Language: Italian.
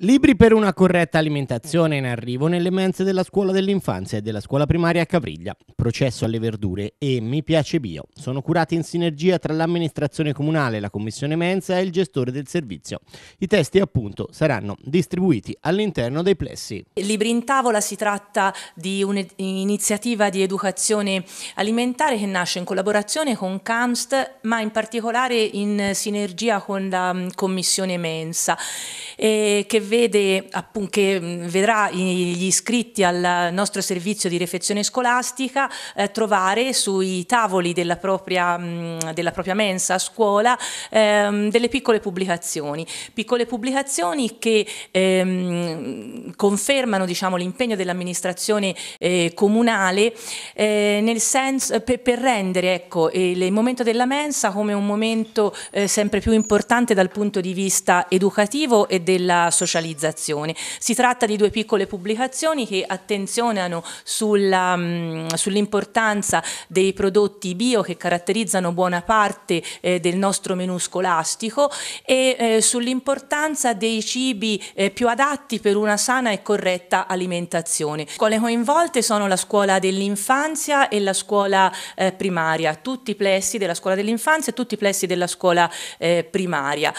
Libri per una corretta alimentazione in arrivo nelle mense della scuola dell'infanzia e della scuola primaria a Cavriglia. Processo alle verdure e Mi piace bio. Sono curati in sinergia tra l'amministrazione comunale, la commissione mensa e il gestore del servizio. I testi appunto saranno distribuiti all'interno dei plessi. Libri in tavola si tratta di un'iniziativa di educazione alimentare che nasce in collaborazione con CAMST ma in particolare in sinergia con la mm, commissione mensa eh, che, vede, appun, che mm, vedrà gli iscritti al nostro servizio di refezione scolastica eh, trovare sui tavoli della propria, mh, mm, della propria mensa a scuola ehm, delle piccole pubblicazioni, piccole pubblicazioni che ehm, confermano diciamo, l'impegno dell'amministrazione eh, comunale eh, nel senso, eh, per, per rendere ecco, eh, il momento della mensa come un momento sempre più importante dal punto di vista educativo e della socializzazione. Si tratta di due piccole pubblicazioni che attenzionano mm, sull'importanza dei prodotti bio che caratterizzano buona parte eh, del nostro menù scolastico e eh, sull'importanza dei cibi eh, più adatti per una sana e corretta alimentazione. Le Scuole coinvolte sono la scuola dell'infanzia e la scuola eh, primaria, tutti i plessi della scuola dell'infanzia e tutti i plessi della scuola eh, primaria.